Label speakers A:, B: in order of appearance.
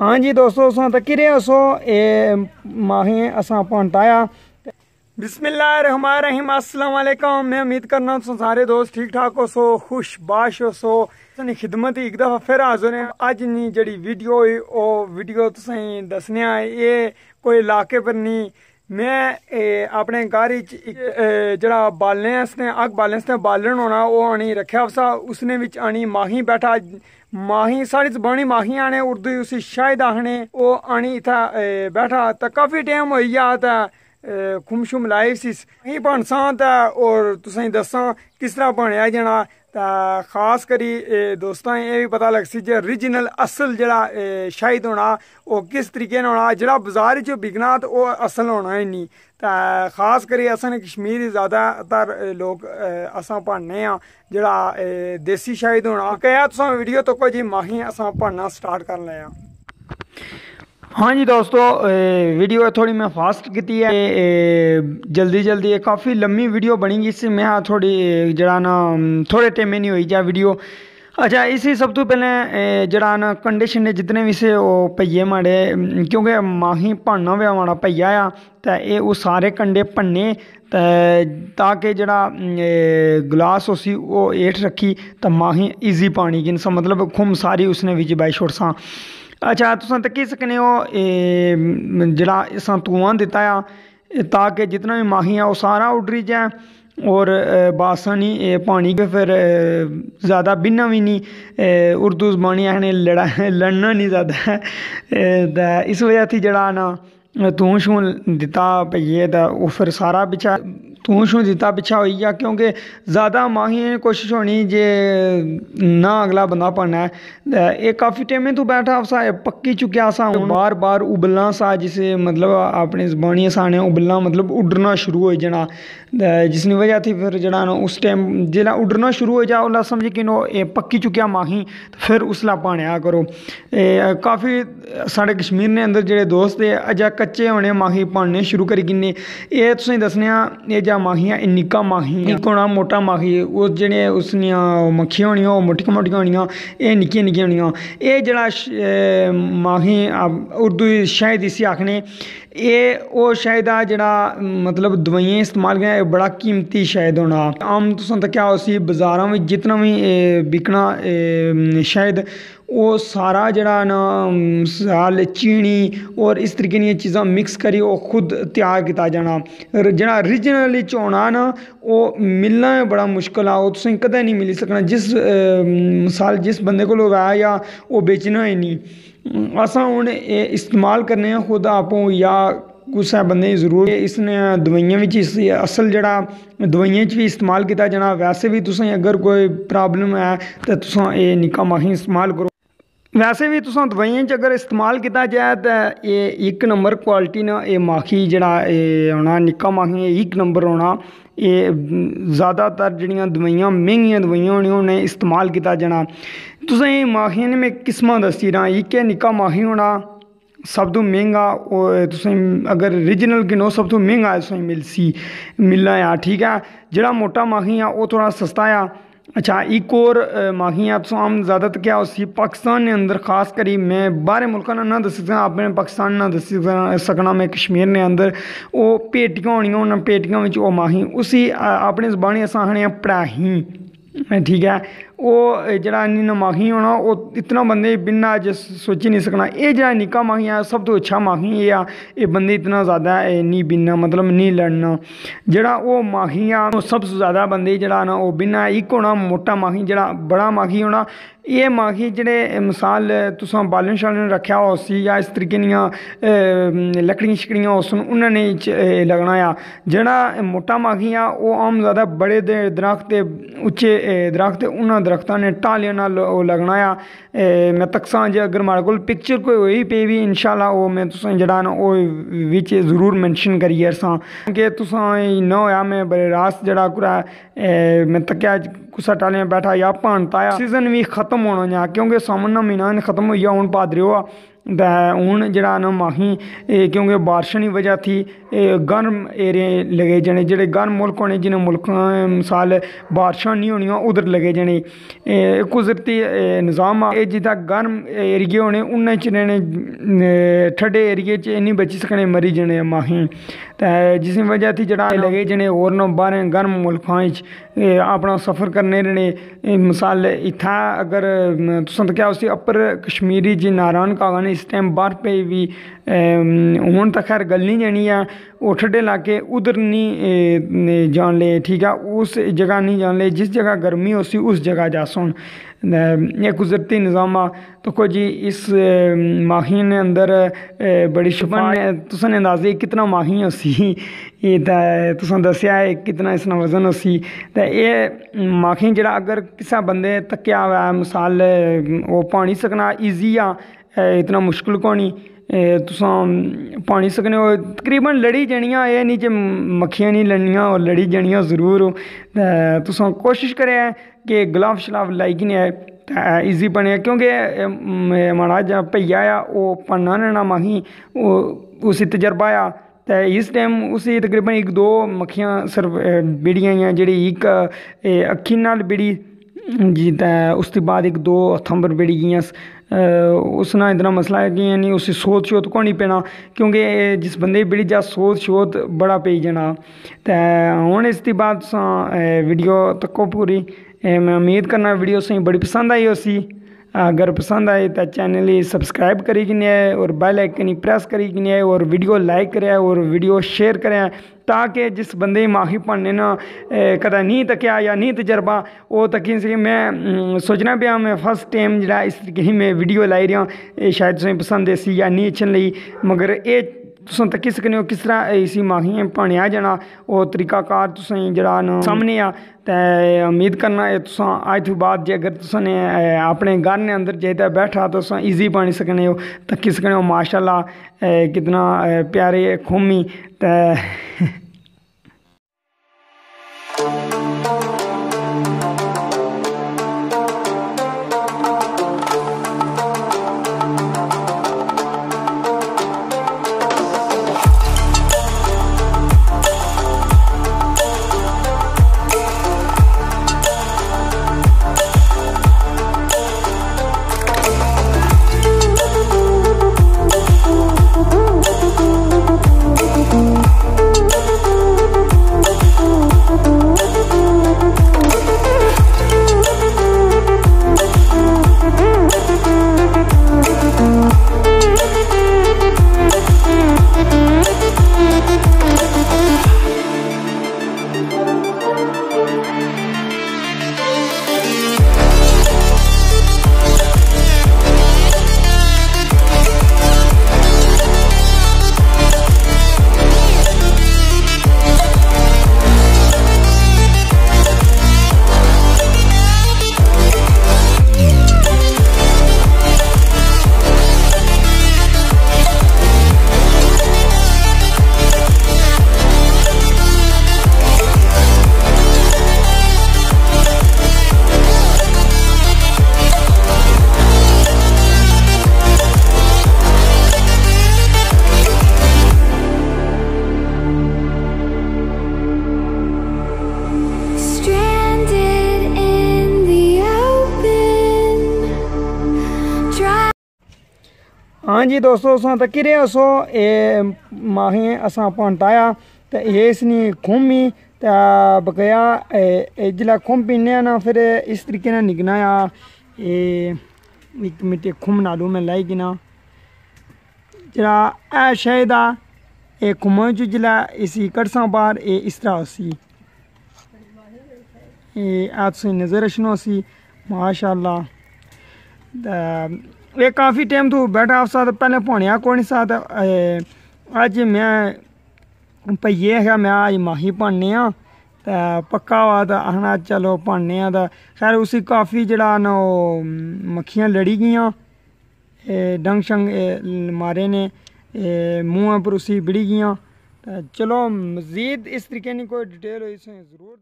A: हाँ जी दोस्तों तक त किरे असो ए माहे असां पहुंटाया बिस्मिल्लाहिर्रहमानिर्रहीम अस्सलाम वालेकुम मैं उम्मीद करना तुम सारे दोस्त ठीक ठाक हो सो खुश बाश हो सो तुसें खिदमत एक दफ़ा फिर हाजिर हैं अज नी जेड़ी वीडियो है वीडियो तुसें दसने ये कोई इलाके पर नहीं ਮੈਂ ਆਪਣੇ ਘਰ ਵਿੱਚ ਜਿਹੜਾ ਬਾਲੈਂਸ ਨੇ ਅਗ ਬਾਲੈਂਸ ਨੇ ਬਾਲਣ ਹੋਣਾ ਉਹ ਆਣੀ ਰੱਖਿਆ ਵਸਾ ਉਸਨੇ ਵਿੱਚ ਆਣੀ ਮਾਹੀ ਬੈਠਾ ਮਾਹੀ ਸਾਰੀ ਜ਼ਬਾਨੀ ਮਾਹੀ ਆਣੇ ਉਰਦੂ ਉਸੇ ਸ਼ਾਇਦ ਆਹਣੇ ਉਹ ਆਣੀ ਇਥਾ ਬੈਠਾ ਤਾਂ ਕਾਫੀ ਟਾਈਮ ਹੋਈ ਜਾਂਦਾ खुमशुम लाए सी असीं भणसां त और तुसें दस्सां किस तरह बनया जाना तो खास करी दोस्तों ये भी पता सी जो ओरिजिनल असल जरा शाहिद होना और किस तरीके होना जो बाजार च बिकना तो असल होना ही नहीं ते खास करी अस कश्मीर ज्यादातर लोग असां भाने जरा देसी शाहिद होना क्या तुम वीडियो तो जी माही असां भन्ना स्टार्ट कर लिया ਹਾਂਜੀ ਦੋਸਤੋ ਵੀਡੀयो थोड़ी मैं फास्ट ਕੀਤੀ ਹੈ ਜਲਦੀ ਜਲਦੀ ਇਹ ਕਾਫੀ ਲੰਮੀ ਵੀਡੀਓ ਬਣੀ ਗਈ ਸੀ ਮੈਂ ਥੋੜੀ ਜਿਹੜਾ ਨਾ ਥੋੜੇ ਟਾਈਮ ਨਹੀਂ ਹੋਈ ਜਾ ਵੀਡੀਓ ਅੱਛਾ ਇਸੇ ਸਭ ਤੋਂ ਪਹਿਲਾਂ ਜਿਹੜਾ ਨਾ ਕੰਡੀਸ਼ਨ ਨੇ ਜਿੰਨੇ ਵੀ ਸੇ ਉਹ ਪਈਏ ਮਾੜੇ ਕਿਉਂਕਿ ਮਾਹੀ ਭੰਨਣਾ ਵੇ ਮਾੜਾ ਪਈਆ ਆ ਤਾਂ ਇਹ ਉਹ ਸਾਰੇ ਕੰਡੇ ਭੰਨੇ ਤਾਂ ਕਿ ਜਿਹੜਾ ਗਲਾਸ ਉਸੀ ਉਹ ਏਠ ਰੱਖੀ ਤਾਂ ਮਾਹੀ ਈਜ਼ੀ ਪਾਣੀ ਕਿਨ ਮਤਲਬ ਖੁਮ ਸਾਰੀ ਉਸਨੇ ਵਿੱਚ ਬਾਈ ਛੋੜਸਾਂ ਅੱਛਾ ਤੁਸੀਂ ਤਾਂ ਕੀ ਸਕਨੇ ਹੋ ਜਿਹੜਾ ਸੰਤੂਆਂ ਦਿੱਤਾ ਆ ਤਾਂ ਕਿ जितना भी माही है वो सारा उडरी जाए और बासानी पानी के फिर ज़्यादा बिन्ना भी नहीं उर्दू जबानी असें लड़ा लड़ना नहीं ज़्यादा ते इस वजह थी जेह्ड़ा ना तूं शूं दित्ता पेइये ते ओह् फिर सारा बिच्चा ਤੂੰ ਸ਼ੁ ਦਿੱਤਾ ਪਿੱਛਾ ਹੋਈ ਆ ਕਿਉਂਕਿ ਜ਼ਿਆਦਾ ਮਾਹੀਂ ਕੋਸ਼ਿਸ਼ ਹੋਣੀ ਜੇ ਨਾ ਅਗਲਾ ਬੰਦਾ ਪੜਨਾ ਇਹ ਕਾਫੀ ਟਾਈਮ ਟਾਈਮੇ ਤੂੰ ਬੈਠਾ ਆਸਾ ਪੱਕੀ ਚੁੱਕਿਆ ਸਾ ਹੁਣ ਬਾਰ-ਬਾਰ ਉਬਲਣਾ ਸਾ ਜਿਸੇ ਮਤਲਬ ਆਪਣੀ ਜ਼ਬਾਨੀ ਸਾਣੇ ਉਬਲਣਾ ਮਤਲਬ ਉੱਡਣਾ ਸ਼ੁਰੂ ਹੋ ਜਣਾ ਜਿਸ ਨੀ ਵਜ੍ਹਾ ਤੇ ਫਿਰ ਜਣਾ ਉਸ ਟਾਈਮ ਜਿਹੜਾ ਉੱਡਣਾ ਸ਼ੁਰੂ ਹੋ ਜਾ ਉਹਲਾ ਸਮਝ ਕਿ ਨੋ ਇਹ ਪੱਕੀ ਚੁੱਕਿਆ ਮਾਹੀ ਫਿਰ ਉਸਲਾ ਪਾਣਿਆ ਕਰੋ ਕਾਫੀ ਸਾਡੇ ਕਸ਼ਮੀਰ ਨੇ ਅੰਦਰ ਜਿਹੜੇ ਦੋਸਤ ਅਜਾ ਕੱਚੇ ਹੋਣੇ ਮਾਹੀ ਪਾਣਨੇ ਸ਼ੁਰੂ ਕਰ ਗਿੰਨੇ ਇਹ ਤੁਸੀਂ ਦੱਸਣਿਆ ਇਹ ਜਾ ਜਿਹੜਾ ਮਾਹੀ ਆ ਇਹ ਨਿੱਕਾ ਮਾਹੀ ਇੱਕ ਹੋਣਾ ਮੋਟਾ उस ਉਹ ਜਿਹੜੇ ਉਸ ਦੀਆਂ ਮੱਖੀਆਂ ਹੋਣੀਆਂ होनी ਮੋਟੀਆਂ ਮੋਟੀਆਂ ਹੋਣੀਆਂ ਇਹ ਨਿੱਕੀਆਂ ਨਿੱਕੀਆਂ ਹੋਣੀਆਂ ਇਹ शायद इसी आखने एह् ओह् शायद आ जेह्ड़ा मतलब दवाइयें इस्तेमाल करें बड़ा कीमती शायद होना आम तो क्या उसी बाजारों में जितना भी बिकना शायद वो सारा जड़ा ना चीनी और इस तरीके दियां चीजां मिक्स करी ओह् खुद तैयार किया जाना जड़ा रिजनल होना ना वो मिलना बड़ा मुश्किल है ओह् तुसें कदें मिली सकना जिस मसाल जिस बंद को या वो बेचना ही नहीं अस हूँ इस्तेमाल करने खुद आप या कुसै बंदे जरूर इसने दवाइयों में असल जेह्ड़ा दवाइयें भी इस्तेमाल किया जाना वैसे भी तुसें अगर कोई प्रॉब्लम है तो तुसें ये निका माही इस्तेमाल करो ਵੈਸੇ ਵੀ ਤੁਸੀਂ ਦਵਾਈਆਂ 'ਚ ਅਗਰ ਇਸਤੇਮਾਲ ਕੀਤਾ ਜਾਏ ਤਾਂ ਇਹ ਇੱਕ ਨੰਬਰ ਕੁਆਲਿਟੀ ਨਾ ਇਹ ਮਾਖੀ ਜਿਹੜਾ ਇਹ ਆਉਣਾ ਨਿੱਕਾ ਮਾਖੀ ਇਹ ਇੱਕ ਨੰਬਰ ਆਉਣਾ ਇਹ ਜ਼ਿਆਦਾਤਰ ਜਿਹੜੀਆਂ ਦਵਾਈਆਂ ਮਹਿੰਗੀਆਂ ਦਵਾਈਆਂ ਹੋਣੀਆਂ ਨੇ ਇਸਤੇਮਾਲ ਕੀਤਾ ਜਾਣਾ ਤੁਸੀਂ ਇਹ ਮਾਖੀਆਂ ਨੇ ਮੈਂ ਕਿਸਮਾਂ ਦੱਸੀ ਰਾਂ ਇੱਕ ਇਹ ਨਿੱਕਾ ਮਾਖੀ ਹੋਣਾ ਸਭ ਤੋਂ ਮਹਿੰਗਾ ਉਹ ਤੁਸੀਂ ਅਗਰ origignal ਨੋ ਸਭ ਤੋਂ ਮਹਿੰਗਾ ਇਸ ਮਿਲ ਸੀ ਮਿਲਣਾ ਆ ਠੀਕ ਆ ਜਿਹੜਾ ਮੋਟਾ ਮਾਖੀ ਆ ਉਹ ਥੋੜਾ ਸਸਤਾ ਆ अच्छा एक और माही आपसो ज़्यादा तो क्या उसी पाकिस्तान ने अंदर ख़ास करी मैं बारे मुल्क ना दस अपने पाकिस्तान ना दस सकना मैं कश्मीर ने अंदर वो पेटियां होनी उन पेटियां बिच माही उसी अपने जबानी अस आखने पढ़ाही ठीक है ओह् जेह्ड़ा इन्ना माहिर होना वो इतना बंद बिना अज्ज सोची नहीं सकना यह जरा निक्का माहिर है सब तो अच्छा माहिर एह् ऐ एह् बंदे इतना ज़्यादा नहीं बिनना मतलब नहीं लड़ना जरा ओह् माहिर है ओह् सबसे जादा बंदे गी जेह्ड़ा ना ओह् बिनना एक होना मोटा माहिर जरा बड़ा माहिर होना ये माहिर जेडे मिसाल तुसा बालन शालन रखा हो सी या इस तरीके दियां लकड़ियां शकड़ियां उस उ'नें नेईं लग्गना ऐ जेह्ड़ा मोटा माहिर ऐ ओह् आम ज़्यादा बड़े दरख्त उच्चे दरख्त उ'नें ਦਰਖਤਾਂ ਨੇ ਟਾਹਲੀਆਂ ਨਾਲ ਉਹ ਲੱਗਣਾ ਆ ਮੈਂ ਤਕਸਾਂ ਜੇ ਅਗਰ ਮਾਰੇ ਕੋਲ ਪਿਕਚਰ ਕੋਈ ਹੋਈ ਪਈ ਵੀ ਇਨਸ਼ਾਅੱਲਾ ਉਹ ਮੈਂ ਤੁਸੀਂ ਜਿਹੜਾ ਨਾ ਉਹ ਵਿੱਚ ਜ਼ਰੂਰ ਮੈਂਸ਼ਨ ਕਰੀਏ ਸਾਂ ਕਿ ਤੁਸੀਂ ਨਾ ਹੋਇਆ ਮੈਂ ਬਰੇ ਰਾਸ ਜਿਹੜਾ ਕੁਰਾ मैं तकिया कुसा टाले में बैठा या भानता सीजन भी खत्म होना जा क्योंकि सामना महीना खत्म हो गया हूँ पादरी हुआ हूँ जेह्ड़ा माही क्योंकि बारिश की वजह थी गर्म एरिए लगे जाने जो गर्म मुल्ख होने जिन्हें मुल्क मिसाल बारिश नहीं होनी उधर लगे जाने कुदरती निज़ाम हा गर्म एरिए होने उ'न्ने चिरें ठंडे एरिए नहीं बची सकने मरी जाने माही जिस वजह थी जरा लगे जाने और बाहर गर्म मुल्क अपना सफर करने रहने मिसाल इत्थें अगर तुसें क्या उसी अपर कश्मीरी जी नारायण कागा ਇਸ ਟਾਈਮ ਬਾਹਰ ਪਈ ਵੀ ਹੁਣ ਤਾਂ ਖੈਰ ਗੱਲ ਨਹੀਂ ਜਣੀ ਆ ਉਹ ਠੱਡੇ ਲਾ ਕੇ ਉਧਰ ਨਹੀਂ ਜਾਣ ਲੈ ਠੀਕ ਆ ਉਸ ਜਗ੍ਹਾ ਨਹੀਂ ਜਾਣ ਲੈ ਜਿਸ ਜਗ੍ਹਾ ਗਰਮੀ ਹੋ ਸੀ ਉਸ ਜਗ੍ਹਾ ਜਾ ਸੁਣ ਇਹ ਕੁਦਰਤੀ ਨਿਜ਼ਾਮ ਆ तो को जी इस माही ने अंदर बड़ी छुपन तुसन ਸੀ ਇਹ ਤਾਂ ਤੁਸਾਂ ਦੱਸਿਆ ਹੈ ਕਿਤਨਾ ਇਸ इसना ਵਜ਼ਨ ਸੀ ਤਾਂ ਇਹ माही ਜਿਹੜਾ ਅਗਰ ਕਿਸੇ ਬੰਦੇ ਤੱਕਿਆ ਹੋਇਆ ਮਿਸਾਲ ਉਹ ਪਾਣੀ ਸਕਣਾ ਈਜ਼ੀ ਆ ਇਤਨਾ ਮੁਸ਼ਕਲ ਨਹੀਂ ਤੁਸੀਂ ਪਾਣੀ ਸਕਨੇ ਹੋ ਤਕਰੀਬਨ ਲੜੀ ਜਣੀਆਂ ਇਹ ਨਹੀਂ ਜੇ ਮੱਖੀਆਂ ਨਹੀਂ ਲੜੀਆਂ ਉਹ ਲੜੀ ਜਣੀਆਂ ਜ਼ਰੂਰ ਤੁਸੀਂ ਕੋਸ਼ਿਸ਼ ਕਰਿਆ ਕਿ ਗਲਾਫ ਸ਼ਲਾਫ ਲਾਈਕੀ ਨਹੀਂ ਆਏ ਇਜ਼ੀ ਬਣਿਆ ਕਿਉਂਕਿ ਮਹਾਰਾਜ ਭਈਆ ਆ ਉਹ ਪੰਨਾ ਨਾ ਮਹੀ ਉਹ ਉਸੇ ਤਜਰਬਾ ਆ ਤੇ ਇਸ ਟਾਈਮ ਉਸੇ ਤਕਰੀਬਨ ਇੱਕ ਦੋ ਮੱਖੀਆਂ ਸਿਰਫ ਬੀੜੀਆਂ ਆ ਜਿਹੜੀ ਇੱਕ ਅੱਖੀ ਨਾਲ ਬੀੜੀ ਜੀ ਤਾਂ ਉਸ ਤੋਂ ਬਾਅਦ ਇੱਕ ਦੋ ਅਥੰਬਰ ਬੀੜੀ ਉਸ ਨਾਲ ਇਤਨਾ ਮਸਲਾ ਹੈ ਕਿ ਯਾਨੀ ਉਸੇ ਸੋਚ ਸ਼ੋਤ ਕੋ ਨਹੀਂ ਪੈਣਾ ਕਿਉਂਕਿ ਜਿਸ ਬੰਦੇ ਬੜੀ ਜਾ ਸੋਚ ਸ਼ੋਤ ਬੜਾ ਪਈ ਜਣਾ ਤੇ ਹੁਣ ਇਸ ਦੀ ਬਾਤ ਸਾਂ ਵੀਡੀਓ ਤੱਕੋ ਪੂਰੀ ਮੈਂ ਉਮੀਦ ਕਰਨਾ ਵੀਡੀਓ ਸਹੀ ਬੜੀ ਪਸੰਦ ਆਈ ਹੋਸੀ अगर पसंद आए तो चैनल सब्सक्राइब करी कि नहीं और बेल आइकन प्रेस करी कि नहीं और वीडियो लाइक करें और वीडियो शेयर करें ताकि जिस बंदे माही भाने ना कदा नहीं तकया या नहीं तजर्बा वो तकी सके मैं सोचना पाया मैं फर्स्ट टाइम जरा इस तरीके ही मैं वीडियो लाई रहा शायद तुम्हें पसंद ऐसी या नहीं अच्छी मगर ये तुसें तक्की सकने ओ किस तरह इसी माहियें गी जाना ओह् तरीकाकार तुसेंगी जेह्ड़ा सामने आ ते मेद करना ऐ तुसें अज्ज बाद जे अगर तुसें अपने घर ने अंदर जेह्दे बैठा तो इजी बनी सकने ओ तक्की सकने ओ माशाल्लाह कितना प्यारे खूमी ते हाँ जी दोस्तों असां त किरे अस ए आया तो पहुताया त इसनी घूमी बकया जिला घूम पीने ना फिर इस तरीके ने निकना या ए एक मिट्टी घूम नालू में लाई गिना जरा ए शायद आ ए घूमो इसी कड़सा बार ए इस तरह सी ए आपसे नजर शनो सी माशाल्लाह ये काफ़ी टाइम तू बैठा आप साथ पहले भोनिया कोनी साथ अज मैं भइए है मैं अज माही पाने आं ते पक्का होआ ते आखना चलो पाने आं खैर उसी काफ़ी जेह्ड़ा न मक्खियां लड़ी गेइयां डंग शंग मारे ने मुंहें पर उसी बिड़ी गेइयां चलो मजीद इस तरीके की कोई डिटेल होई तुसें जरूर